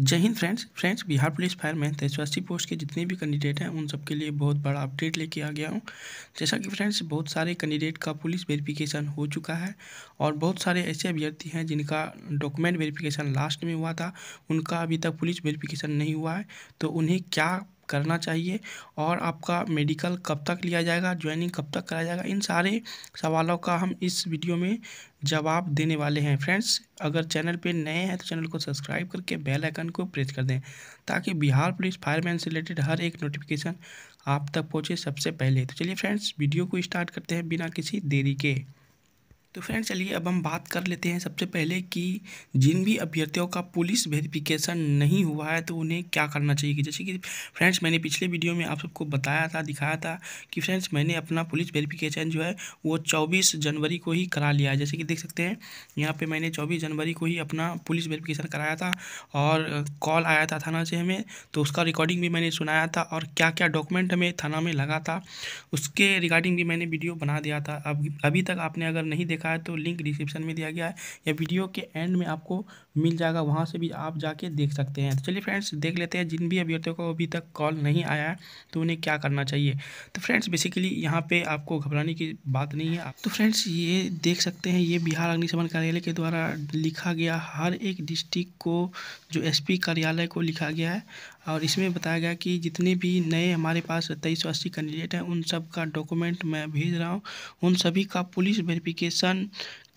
जय Hind friends friends Bihar police fireman Tejaswi post के जितने भी कैंडिडेट हैं उन सबके लिए बहुत बड़ा अपडेट लेके आ गया हूं जैसा कि फ्रेंड्स बहुत सारे कैंडिडेट का पुलिस वेरिफिकेशन हो चुका है और बहुत सारे ऐसे अभ्यर्थी हैं जिनका डॉक्यूमेंट वेरिफिकेशन लास्ट में हुआ था उनका अभी तक पुलिस वेरिफिकेशन नहीं हुआ है तो उन्हें क्या करना चाहिए और आपका मेडिकल कब तक लिया जाएगा ज्वाइनिंग कब तक कराया जाएगा इन सारे सवालों का हम इस वीडियो में जवाब देने वाले हैं फ्रेंड्स अगर चैनल पे नए हैं तो चैनल को सब्सक्राइब करके बेल आइकन को प्रेस कर दें ताकि बिहार पुलिस फायरमैन से रिलेटेड हर एक नोटिफिकेशन आप तक पहुँचे सबसे पहले तो चलिए फ्रेंड्स वीडियो को स्टार्ट करते हैं बिना किसी देरी के तो फ्रेंड चलिए अब हम बात कर लेते हैं सबसे पहले कि जिन भी अभ्यर्थियों का पुलिस वेरिफिकेशन नहीं हुआ है तो उन्हें क्या करना चाहिए कि जैसे कि फ्रेंड्स मैंने पिछले वीडियो में आप सबको बताया था दिखाया था कि फ्रेंड्स मैंने अपना पुलिस वेरिफिकेशन जो है वो चौबीस जनवरी को ही करा लिया है जैसे कि देख सकते हैं यहाँ पर मैंने चौबीस जनवरी को ही अपना पुलिस वेरीफिकेशन कराया था और कॉल आया था थाना से हमें तो उसका रिकॉर्डिंग भी मैंने सुनाया था और क्या क्या डॉक्यूमेंट हमें थाना में लगा था उसके रिगार्डिंग भी मैंने वीडियो बना दिया था अब अभी तक आपने अगर नहीं देखा का है तो लिंक डिस्क्रिप्शन में दिया गया है या वीडियो के एंड में आपको मिल जाएगा वहाँ से भी आप जाके देख सकते हैं तो चलिए फ्रेंड्स देख लेते हैं जिन भी अभ्यर्थियों को अभी तक कॉल नहीं आया है तो उन्हें क्या करना चाहिए तो फ्रेंड्स बेसिकली यहाँ पर आपको घबराने की बात नहीं है तो फ्रेंड्स ये देख सकते हैं ये बिहार अग्निशमन कार्यालय के द्वारा लिखा गया हर एक डिस्ट्रिक्ट को जो एस कार्यालय को लिखा गया है और इसमें बताया गया कि जितने भी नए हमारे पास तेईस सौ अस्सी कैंडिडेट हैं उन सब का डॉक्यूमेंट मैं भेज रहा हूं उन सभी का पुलिस वेरिफिकेशन रिटर्न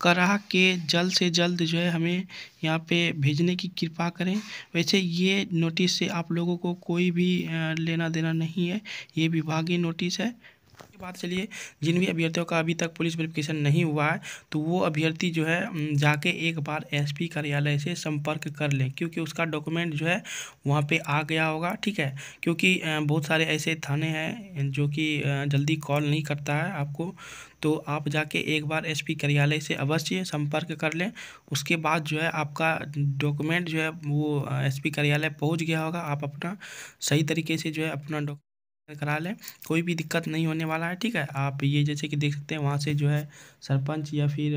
करा के जल्द से जल्द जो है हमें यहाँ पे भेजने की कृपा करें वैसे ये नोटिस से आप लोगों को कोई भी लेना देना नहीं है ये विभागीय नोटिस है उसके बाद चलिए जिन भी अभ्यर्थियों का अभी तक पुलिस वेरिफिकेशन नहीं हुआ है तो वो अभ्यर्थी जो है जाके एक बार एसपी कार्यालय से संपर्क कर लें क्योंकि उसका डॉक्यूमेंट जो है वहाँ पे आ गया होगा ठीक है क्योंकि बहुत सारे ऐसे थाने हैं जो कि जल्दी कॉल नहीं करता है आपको तो आप जाके एक बार एसपी कार्यालय से अवश्य संपर्क कर लें उसके बाद जो है आपका डॉक्यूमेंट जो है वो एसपी कार्यालय पहुँच गया होगा आप अपना सही तरीके से जो है अपना करा लें कोई भी दिक्कत नहीं होने वाला है ठीक है आप ये जैसे कि देख सकते हैं वहाँ से जो है सरपंच या फिर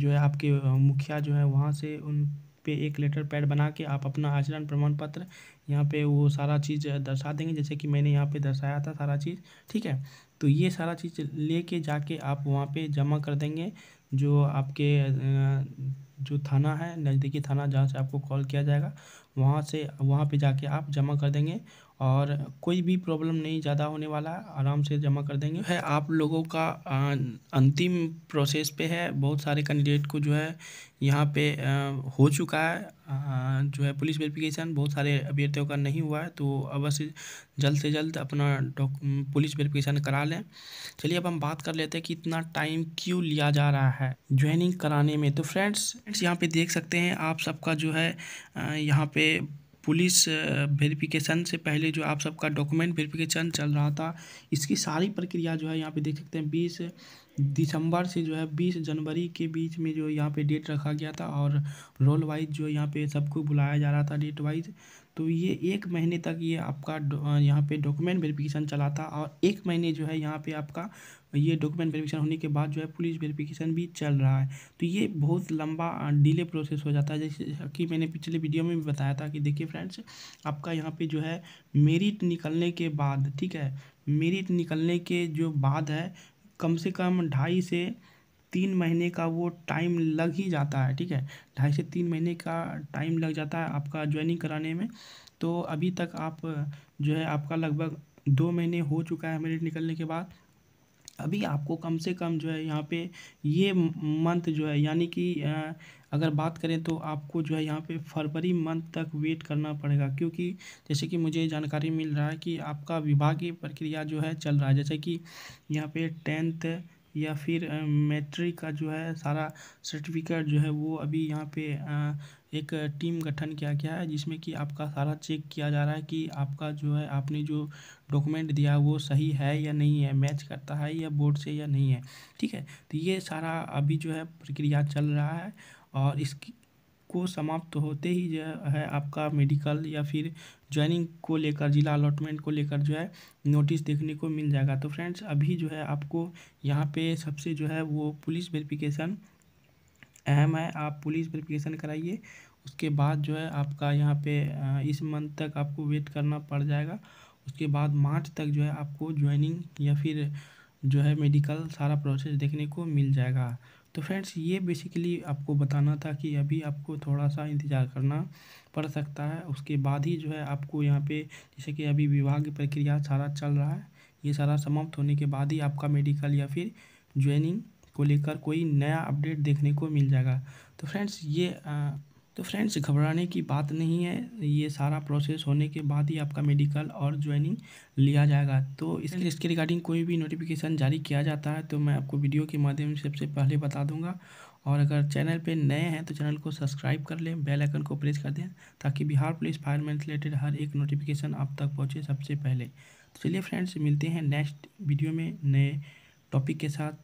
जो है आपके मुखिया जो है वहाँ से उन पे एक लेटर पैड बना के आप अपना आचरण प्रमाण पत्र यहाँ पे वो सारा चीज़ दर्शा देंगे जैसे कि मैंने यहाँ पे दर्शाया था सारा चीज़ ठीक है तो ये सारा चीज़ लेके जाके आप वहाँ पे जमा कर देंगे जो आपके जो थाना है नज़दीकी थाना जहाँ से आपको कॉल किया जाएगा वहाँ से वहाँ पे जाके आप जमा कर देंगे और कोई भी प्रॉब्लम नहीं ज़्यादा होने वाला आराम से जमा कर देंगे है आप लोगों का अंतिम प्रोसेस पे है बहुत सारे कैंडिडेट को जो है यहाँ पे हो चुका है जो है पुलिस वेरिफिकेशन बहुत सारे अभ्यर्थियों का नहीं हुआ है तो अवश्य जल्द से जल्द अपना पुलिस वेरिफिकेशन करा लें चलिए अब हम बात कर लेते हैं कि इतना टाइम क्यों लिया जा रहा है ज्वाइनिंग कराने में तो फ्रेंड्स यहाँ पे देख सकते हैं आप सबका जो है यहाँ पे पे पुलिस वेरिफिकेशन से पहले जो आप सबका डॉक्यूमेंट वेरिफिकेशन चल रहा था इसकी सारी प्रक्रिया जो है यहाँ पे देख सकते हैं बीस दिसंबर से जो है बीस जनवरी के बीच में जो यहाँ पे डेट रखा गया था और रोल वाइज जो यहाँ पे सबको बुलाया जा रहा था डेट वाइज तो ये एक महीने तक ये आपका यहाँ पे डॉक्यूमेंट वेरिफिकेशन चला था और एक महीने जो है यहाँ पे आपका ये डॉक्यूमेंट वेरिफिकेशन होने के बाद जो है पुलिस वेरिफिकेशन भी चल रहा है तो ये बहुत लंबा डिले प्रोसेस हो जाता है जैसे कि मैंने पिछले वीडियो में भी बताया था कि देखिए फ्रेंड्स आपका यहाँ पे जो है मेरिट निकलने के बाद ठीक है मेरिट निकलने के जो बाद है कम से कम ढाई से तीन महीने का वो टाइम लग ही जाता है ठीक है ढाई से तीन महीने का टाइम लग जाता है आपका ज्वाइनिंग कराने में तो अभी तक आप जो है आपका लगभग दो महीने हो चुका है मेरिट निकलने के बाद अभी आपको कम से कम जो है यहाँ पे ये मंथ जो है यानी कि अगर बात करें तो आपको जो है यहाँ पे फरवरी मंथ तक वेट करना पड़ेगा क्योंकि जैसे कि मुझे जानकारी मिल रहा है कि आपका विभागीय प्रक्रिया जो है चल रहा है जैसे कि यहाँ पे टेंथ या फिर मैट्रिक का जो है सारा सर्टिफिकेट जो है वो अभी यहाँ पे एक टीम गठन किया गया है जिसमें कि आपका सारा चेक किया जा रहा है कि आपका जो है आपने जो डॉक्यूमेंट दिया वो सही है या नहीं है मैच करता है या बोर्ड से या नहीं है ठीक है तो ये सारा अभी जो है प्रक्रिया चल रहा है और इसकी को समाप्त होते ही जो है आपका मेडिकल या फिर ज्वाइनिंग को लेकर ज़िला अलॉटमेंट को लेकर जो है नोटिस देखने को मिल जाएगा तो फ्रेंड्स अभी जो है आपको यहाँ पे सबसे जो है वो पुलिस वेरिफिकेशन अहम है आप पुलिस वेरिफिकेशन कराइए उसके बाद जो है आपका यहाँ पे इस मंथ तक आपको वेट करना पड़ जाएगा उसके बाद मार्च तक जो है आपको ज्वाइनिंग या फिर जो है मेडिकल सारा प्रोसेस देखने को मिल जाएगा तो फ्रेंड्स ये बेसिकली आपको बताना था कि अभी आपको थोड़ा सा इंतज़ार करना पड़ सकता है उसके बाद ही जो है आपको यहाँ पे जैसे कि अभी विवाह की प्रक्रिया सारा चल रहा है ये सारा समाप्त होने के बाद ही आपका मेडिकल या फिर ज्वाइनिंग को लेकर कोई नया अपडेट देखने को मिल जाएगा तो फ्रेंड्स ये आ, तो फ्रेंड्स घबराने की बात नहीं है ये सारा प्रोसेस होने के बाद ही आपका मेडिकल और ज्वाइनिंग लिया जाएगा तो इसलिए इसके रिगार्डिंग कोई भी नोटिफिकेशन जारी किया जाता है तो मैं आपको वीडियो के माध्यम से सबसे पहले बता दूंगा और अगर चैनल पे नए हैं तो चैनल को सब्सक्राइब कर लें बेल आइकन को प्रेस कर दें ताकि बिहार पुलिस फायरमैन रिलेटेड हर एक नोटिफिकेशन आप तक पहुँचे सबसे पहले तो चलिए फ्रेंड्स मिलते हैं नेक्स्ट वीडियो में नए टॉपिक के साथ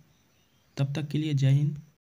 तब तक के लिए जय हिंद